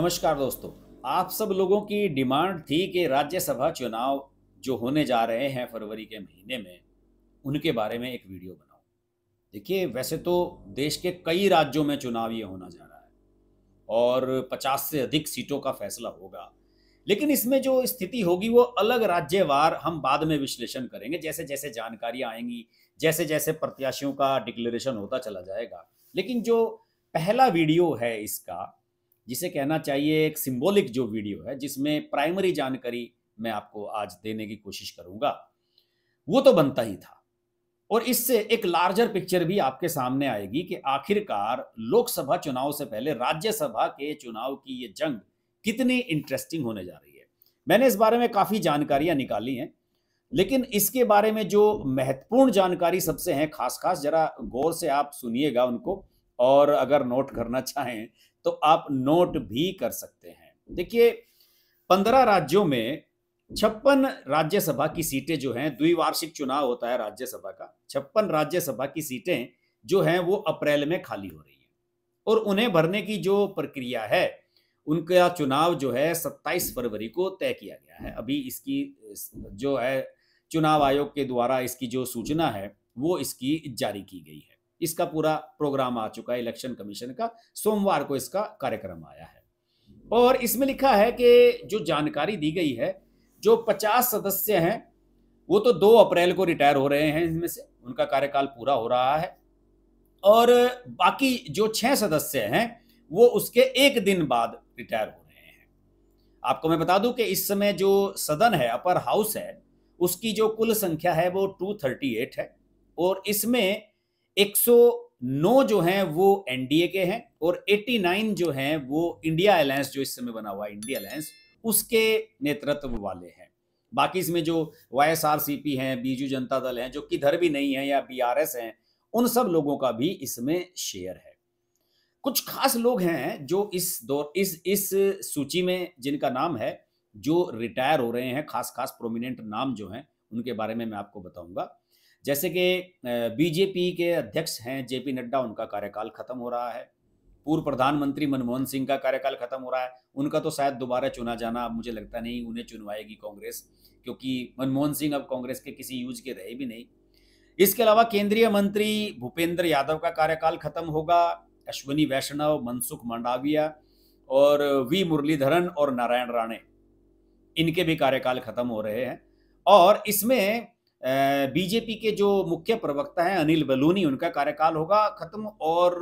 नमस्कार दोस्तों आप सब लोगों की डिमांड थी कि राज्यसभा चुनाव जो होने जा रहे हैं फरवरी के महीने में उनके बारे में एक वीडियो बनाओ देखिए वैसे तो देश के कई राज्यों में चुनाव ये होना जा रहा है और 50 से अधिक सीटों का फैसला होगा लेकिन इसमें जो स्थिति होगी वो अलग राज्यवार हम बाद में विश्लेषण करेंगे जैसे जैसे जानकारियां आएंगी जैसे जैसे प्रत्याशियों का डिक्लेरेशन होता चला जाएगा लेकिन जो पहला वीडियो है इसका जिसे कहना चाहिए एक सिंबॉलिक जो वीडियो है जिसमें प्राइमरी जानकारी मैं आपको आज देने की कोशिश करूंगा वो तो बनता ही था और इससे एक लार्जर पिक्चर भी आपके सामने आएगी कि आखिरकार लोकसभा चुनाव से पहले राज्यसभा के चुनाव की ये जंग कितनी इंटरेस्टिंग होने जा रही है मैंने इस बारे में काफ़ी जानकारियां निकाली हैं लेकिन इसके बारे में जो महत्वपूर्ण जानकारी सबसे है खास खास जरा गौर से आप सुनिएगा उनको और अगर नोट करना चाहें तो आप नोट भी कर सकते हैं देखिए पंद्रह राज्यों में छप्पन राज्यसभा की सीटें जो हैं द्विवार्षिक चुनाव होता है राज्यसभा का छप्पन राज्यसभा की सीटें जो हैं वो अप्रैल में खाली हो रही हैं और उन्हें भरने की जो प्रक्रिया है उनका चुनाव जो है 27 फरवरी को तय किया गया है अभी इसकी जो है चुनाव आयोग के द्वारा इसकी जो सूचना है वो इसकी जारी की गई है इसका पूरा प्रोग्राम आ चुका है इलेक्शन कमीशन का सोमवार को इसका कार्यक्रम आया है और इसमें लिखा है कि जो जानकारी दी गई है जो पचास सदस्य हैं वो तो दो अप्रैल को रिटायर हो रहे हैं इनमें से उनका कार्यकाल पूरा हो रहा है और बाकी जो छह सदस्य हैं वो उसके एक दिन बाद रिटायर हो रहे हैं आपको मैं बता दूं कि इस समय जो सदन है अपर हाउस है उसकी जो कुल संख्या है वो 238 है और इसमें 109 जो हैं वो एनडीए के हैं और 89 जो हैं वो इंडिया अलायंस जो इस समय बना हुआ है इंडिया अलायंस उसके नेतृत्व वाले हैं बाकी इसमें जो Y S R C P हैं बीजू जनता दल हैं जो किधर भी नहीं है या बी आर एस हैं उन सब लोगों का भी इसमें शेयर है कुछ खास लोग हैं जो इस दौर इस इस सूची में जिनका नाम है जो रिटायर हो रहे हैं खास खास प्रोमिनेंट नाम जो हैं उनके बारे में मैं आपको बताऊंगा जैसे कि बीजेपी के अध्यक्ष हैं जेपी नड्डा उनका कार्यकाल खत्म हो रहा है पूर्व प्रधानमंत्री मनमोहन सिंह का कार्यकाल खत्म हो रहा है उनका तो शायद दोबारा चुना जाना अब मुझे लगता नहीं उन्हें चुनवाएगी कांग्रेस क्योंकि मनमोहन सिंह अब कांग्रेस के किसी यूज के रहे भी नहीं इसके अलावा केंद्रीय मंत्री भूपेंद्र यादव का कार्यकाल खत्म होगा अश्विनी वैष्णव मनसुख मांडाविया और वी मुरलीधरन और नारायण राणे इनके भी कार्यकाल खत्म हो रहे हैं और इसमें बीजेपी के जो मुख्य प्रवक्ता हैं अनिल बलूनी उनका कार्यकाल होगा खत्म और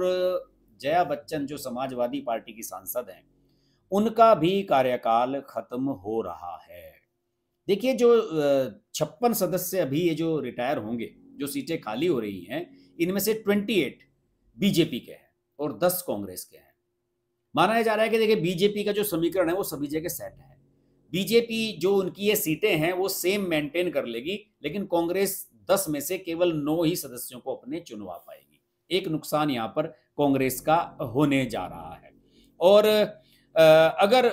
जया बच्चन जो समाजवादी पार्टी की सांसद हैं उनका भी कार्यकाल खत्म हो रहा है देखिए जो छप्पन सदस्य अभी ये जो रिटायर होंगे जो सीटें खाली हो रही हैं इनमें से ट्वेंटी एट बीजेपी के हैं और दस कांग्रेस के हैं माना जा रहा है कि देखिए बीजेपी का जो समीकरण है वो सभी जगह सेट है बीजेपी जो उनकी ये सीटें हैं वो सेम मेंटेन कर लेगी लेकिन कांग्रेस दस में से केवल नौ ही सदस्यों को अपने चुनवा पाएगी एक नुकसान यहाँ पर कांग्रेस का होने जा रहा है और अगर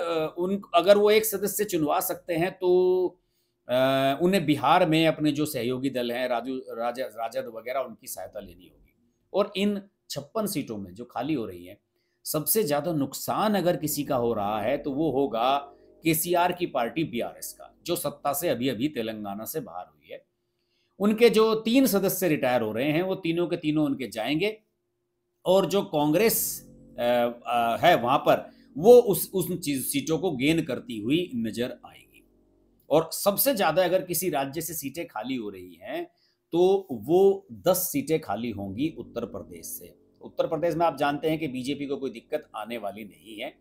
उन अगर वो एक सदस्य चुनवा सकते हैं तो उन्हें बिहार में अपने जो सहयोगी दल हैं राजू राजा राजद वगैरह उनकी सहायता लेनी होगी और इन छप्पन सीटों में जो खाली हो रही हैं सबसे ज़्यादा नुकसान अगर किसी का हो रहा है तो वो होगा केसीआर की पार्टी बीआरएस का जो सत्ता से अभी अभी तेलंगाना से बाहर हुई है उनके जो तीन सदस्य रिटायर हो रहे हैं वो तीनों के तीनों उनके जाएंगे और जो कांग्रेस है वहां पर वो उस उस चीज सीटों को गेन करती हुई नजर आएगी और सबसे ज्यादा अगर किसी राज्य से सीटें खाली हो रही हैं तो वो दस सीटें खाली होंगी उत्तर प्रदेश से उत्तर प्रदेश में आप जानते हैं कि बीजेपी को कोई दिक्कत आने वाली नहीं है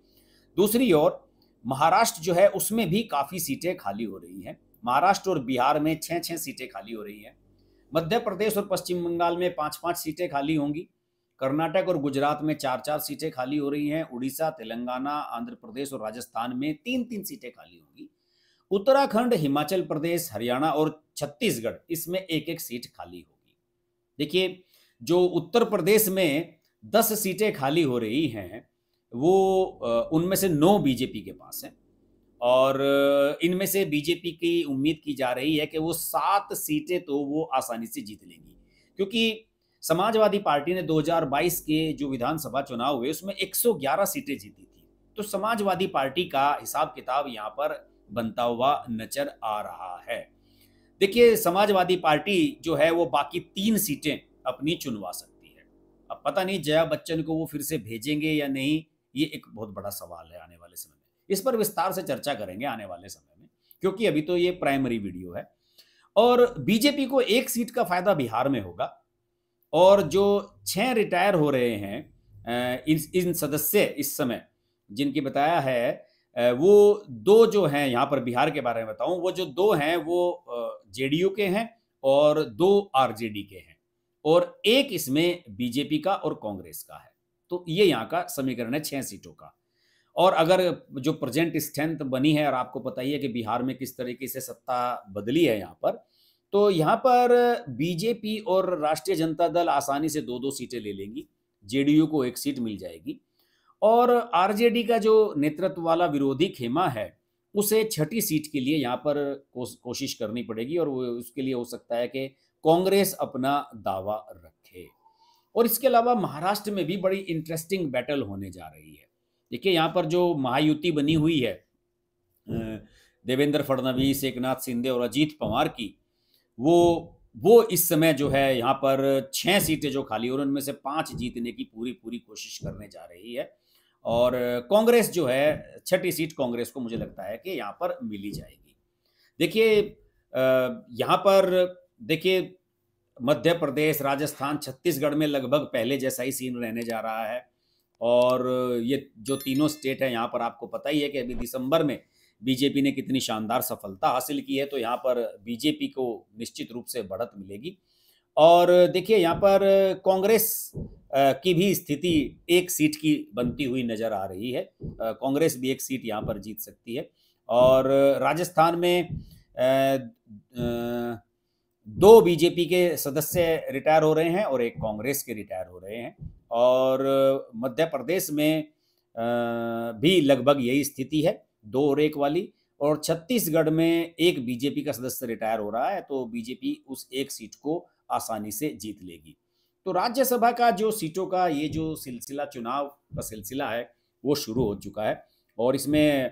दूसरी ओर महाराष्ट्र जो है उसमें भी काफ़ी सीटें खाली हो रही हैं महाराष्ट्र और बिहार में छः छः सीटें खाली हो रही हैं मध्य प्रदेश और पश्चिम बंगाल में पाँच पाँच सीटें खाली होंगी कर्नाटक और गुजरात में चार चार सीटें खाली हो रही हैं उड़ीसा तेलंगाना आंध्र प्रदेश और राजस्थान में तीन तीन सीटें खाली होंगी उत्तराखंड हिमाचल प्रदेश हरियाणा और छत्तीसगढ़ इसमें एक एक सीट खाली होगी देखिए जो उत्तर प्रदेश में दस सीटें खाली हो रही हैं वो उनमें से नौ बीजेपी के पास हैं और इनमें से बीजेपी की उम्मीद की जा रही है कि वो सात सीटें तो वो आसानी से जीत लेंगी क्योंकि समाजवादी पार्टी ने 2022 के जो विधानसभा चुनाव हुए उसमें 111 सीटें जीती थी तो समाजवादी पार्टी का हिसाब किताब यहाँ पर बनता हुआ नजर आ रहा है देखिए समाजवादी पार्टी जो है वो बाकी तीन सीटें अपनी चुनवा सकती है अब पता नहीं जया बच्चन को वो फिर से भेजेंगे या नहीं ये एक बहुत बड़ा सवाल है आने वाले समय में इस पर विस्तार से चर्चा करेंगे आने वाले समय में क्योंकि अभी तो ये प्राइमरी वीडियो है और बीजेपी को एक सीट का फायदा बिहार में होगा और जो छह रिटायर हो रहे हैं इन इन सदस्य इस समय जिनकी बताया है वो दो जो हैं यहाँ पर बिहार के बारे में बताऊं वो जो दो हैं वो जेडीयू के हैं और दो आरजेडी के हैं और एक इसमें बीजेपी का और कांग्रेस का है तो ये यहाँ का समीकरण है छः सीटों का और अगर जो प्रेजेंट स्ट्रेंथ बनी है और आपको पता ही है कि बिहार में किस तरीके से सत्ता बदली है यहाँ पर तो यहाँ पर बीजेपी और राष्ट्रीय जनता दल आसानी से दो दो सीटें ले लेंगी जेडीयू को एक सीट मिल जाएगी और आरजेडी का जो नेतृत्व वाला विरोधी खेमा है उसे छठी सीट के लिए यहाँ पर कोशिश करनी पड़ेगी और उसके लिए हो सकता है कि कांग्रेस अपना दावा रख और इसके अलावा महाराष्ट्र में भी बड़ी इंटरेस्टिंग बैटल होने जा रही है देखिए यहाँ पर जो महायुति बनी हुई है देवेंद्र फडणवीस एक नाथ सिंधे और अजीत पवार की वो वो इस समय जो है यहाँ पर छः सीटें जो खाली और उनमें से पाँच जीतने की पूरी पूरी कोशिश करने जा रही है और कांग्रेस जो है छठी सीट कांग्रेस को मुझे लगता है कि यहाँ पर मिली जाएगी देखिए यहाँ पर देखिए मध्य प्रदेश राजस्थान छत्तीसगढ़ में लगभग पहले जैसा ही सीन रहने जा रहा है और ये जो तीनों स्टेट हैं यहाँ पर आपको पता ही है कि अभी दिसंबर में बीजेपी ने कितनी शानदार सफलता हासिल की है तो यहाँ पर बीजेपी को निश्चित रूप से बढ़त मिलेगी और देखिए यहाँ पर कांग्रेस की भी स्थिति एक सीट की बनती हुई नजर आ रही है कांग्रेस भी एक सीट यहाँ पर जीत सकती है और राजस्थान में आ, आ, दो बीजेपी के सदस्य रिटायर हो रहे हैं और एक कांग्रेस के रिटायर हो रहे हैं और मध्य प्रदेश में भी लगभग यही स्थिति है दो और एक वाली और छत्तीसगढ़ में एक बीजेपी का सदस्य रिटायर हो रहा है तो बीजेपी उस एक सीट को आसानी से जीत लेगी तो राज्यसभा का जो सीटों का ये जो सिलसिला चुनाव का सिलसिला है वो शुरू हो चुका है और इसमें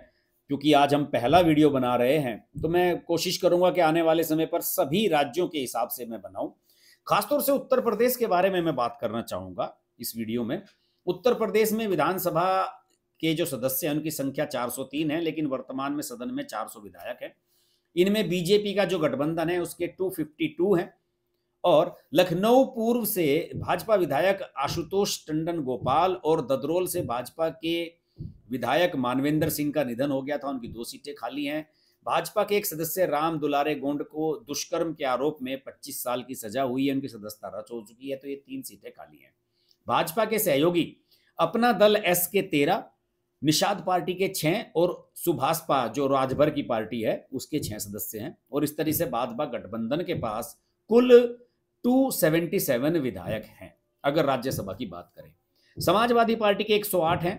क्योंकि आज हम पहला वीडियो बना रहे हैं तो मैं कोशिश करूंगा कि आने वाले समय पर सभी राज्यों के हिसाब से मैं बनाऊं खासतौर से उत्तर प्रदेश के बारे में मैं बात करना चाहूंगा इस वीडियो में उत्तर प्रदेश में विधानसभा के जो सदस्य हैं उनकी संख्या 403 है लेकिन वर्तमान में सदन में 400 विधायक है इनमें बीजेपी का जो गठबंधन है उसके 252 हैं और लखनऊ पूर्व से भाजपा विधायक आशुतोष टंडन गोपाल और ददरोल से भाजपा के विधायक मानवेंद्र सिंह का निधन हो गया था उनकी दो सीटें खाली हैं भाजपा के एक सदस्य राम दुलारे गोंड को दुष्कर्म के आरोप में 25 साल की सजा हुई है उनकी सदस्यता रच हो चुकी है तो ये तीन सीटें खाली हैं भाजपा के सहयोगी अपना दल एस के तेरह निषाद पार्टी के छह और सुभाषपा जो राजभर की पार्टी है उसके छह सदस्य हैं और इस तरह से भाजपा गठबंधन के पास कुल 277 विधायक हैं अगर राज्यसभा की बात करें समाजवादी पार्टी के 108 हैं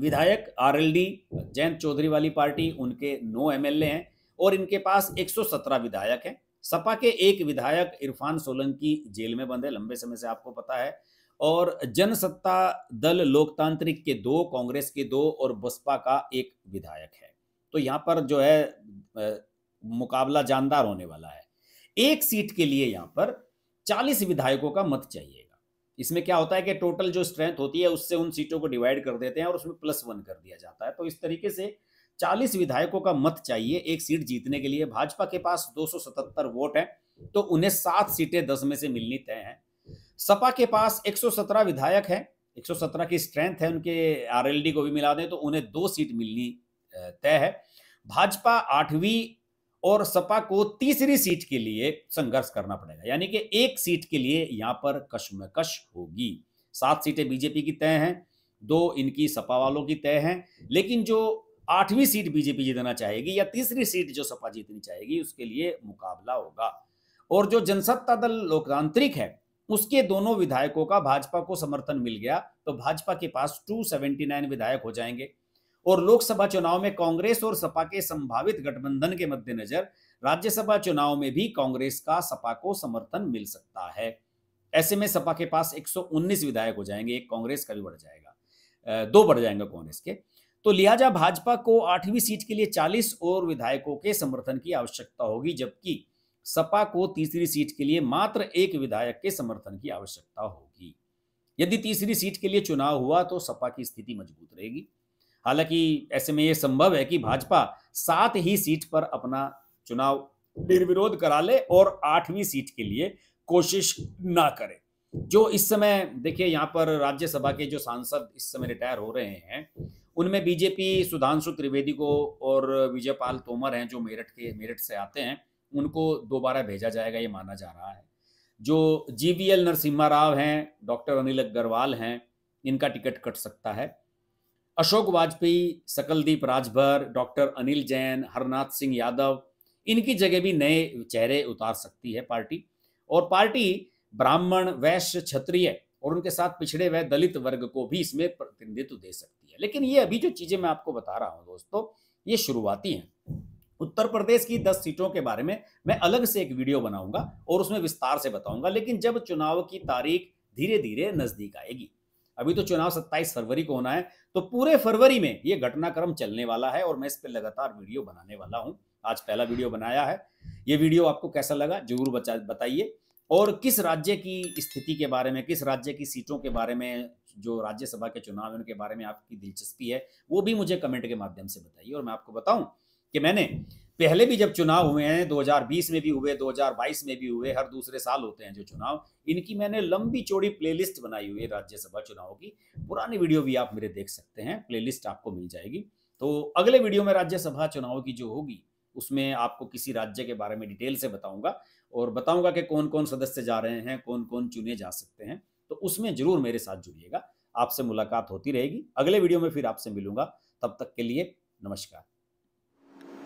विधायक आरएलडी जयंत चौधरी वाली पार्टी उनके नौ एमएलए हैं और इनके पास 117 विधायक हैं सपा के एक विधायक इरफान सोलंकी जेल में बंद है लंबे समय से आपको पता है और जनसत्ता दल लोकतांत्रिक के दो कांग्रेस के दो और बसपा का एक विधायक है तो यहाँ पर जो है मुकाबला जानदार होने वाला है एक सीट के लिए यहाँ पर चालीस विधायकों का मत चाहिए इसमें क्या होता है कि टोटल जो स्ट्रेंथ होती है उससे उन सीटों को डिवाइड कर देते हैं और उसमें प्लस वन कर दिया जाता है तो इस तरीके से 40 विधायकों का मत चाहिए एक सीट जीतने के लिए भाजपा के पास 277 वोट हैं तो उन्हें सात सीटें दस में से मिलनी तय हैं सपा के पास 117 विधायक हैं 117 की स्ट्रेंथ है उनके आरएलडी को भी मिला दें तो उन्हें दो सीट मिलनी तय है भाजपा आठवीं और सपा को तीसरी सीट के लिए संघर्ष करना पड़ेगा यानी कि एक सीट के लिए यहां पर कश्मकश होगी सात सीटें बीजेपी की तय हैं दो इनकी सपा वालों की तय हैं लेकिन जो आठवीं सीट बीजेपी जीतना चाहेगी या तीसरी सीट जो सपा जीतनी चाहेगी उसके लिए मुकाबला होगा और जो जनसत्ता दल लोकतांत्रिक है उसके दोनों विधायकों का भाजपा को समर्थन मिल गया तो भाजपा के पास 279 विधायक हो जाएंगे और लोकसभा चुनाव में कांग्रेस और सपा के संभावित गठबंधन के मद्देनजर राज्यसभा चुनाव में भी कांग्रेस का सपा को समर्थन मिल सकता है ऐसे में सपा के पास 119 विधायक हो जाएंगे एक कांग्रेस का भी बढ़ जाएगा दो बढ़ जाएंगे कांग्रेस के तो लिहाजा भाजपा को आठवीं सीट के लिए 40 और विधायकों के समर्थन की आवश्यकता होगी जबकि सपा को तीसरी सीट के लिए मात्र एक विधायक के समर्थन की आवश्यकता होगी यदि तीसरी सीट के लिए चुनाव हुआ तो सपा की स्थिति मजबूत रहेगी हालांकि ऐसे में यह संभव है कि भाजपा सात ही सीट पर अपना चुनाव निर्विरोध करा ले और आठवीं सीट के लिए कोशिश ना करे जो इस समय देखिए यहाँ पर राज्यसभा के जो सांसद इस समय रिटायर हो रहे हैं उनमें बीजेपी सुधांशु त्रिवेदी को और विजयपाल तोमर हैं जो मेरठ के मेरठ से आते हैं उनको दोबारा भेजा जाएगा ये माना जा रहा है जो G V L Narasimha Rao हैं डॉक्टर अनिल अग्रवाल हैं इनका टिकट कट सकता है अशोक वाजपेयी सकलदीप राजभर डॉक्टर अनिल जैन हरनाथ सिंह यादव इनकी जगह भी नए चेहरे उतार सकती है पार्टी और पार्टी ब्राह्मण वैश्य क्षत्रिय और उनके साथ पिछड़े व दलित वर्ग को भी इसमें प्रतिनिधित्व दे सकती है लेकिन ये अभी जो चीज़ें मैं आपको बता रहा हूँ दोस्तों ये शुरुआती हैं उत्तर प्रदेश की दस सीटों के बारे में मैं अलग से एक वीडियो बनाऊंगा और उसमें विस्तार से बताऊंगा लेकिन जब चुनाव की तारीख धीरे धीरे नजदीक आएगी अभी तो चुनाव 27 फरवरी को होना है तो पूरे फरवरी में ये घटनाक्रम चलने वाला है और मैं इस पर लगातार वीडियो बनाने वाला हूँ आज पहला वीडियो बनाया है ये वीडियो आपको कैसा लगा जरूर बताइए और किस राज्य की स्थिति के बारे में किस राज्य की सीटों के बारे में जो राज्यसभा के चुनाव है उनके बारे में आपकी दिलचस्पी है वो भी मुझे कमेंट के माध्यम से बताइए और मैं आपको बताऊं कि मैंने पहले भी जब चुनाव हुए हैं 2020 में भी हुए 2022 में भी हुए हर दूसरे साल होते हैं जो चुनाव इनकी मैंने लंबी चौड़ी प्लेलिस्ट बनाई हुई है राज्यसभा चुनाव की पुरानी वीडियो भी आप मेरे देख सकते हैं प्लेलिस्ट आपको मिल जाएगी तो अगले वीडियो में राज्यसभा चुनाव की जो होगी उसमें आपको किसी राज्य के बारे में डिटेल से बताऊंगा और बताऊंगा कि कौन कौन सदस्य जा रहे हैं कौन कौन चुने जा सकते हैं तो उसमें जरूर मेरे साथ जुड़िएगा आपसे मुलाकात होती रहेगी अगले वीडियो में फिर आपसे मिलूंगा तब तक के लिए नमस्कार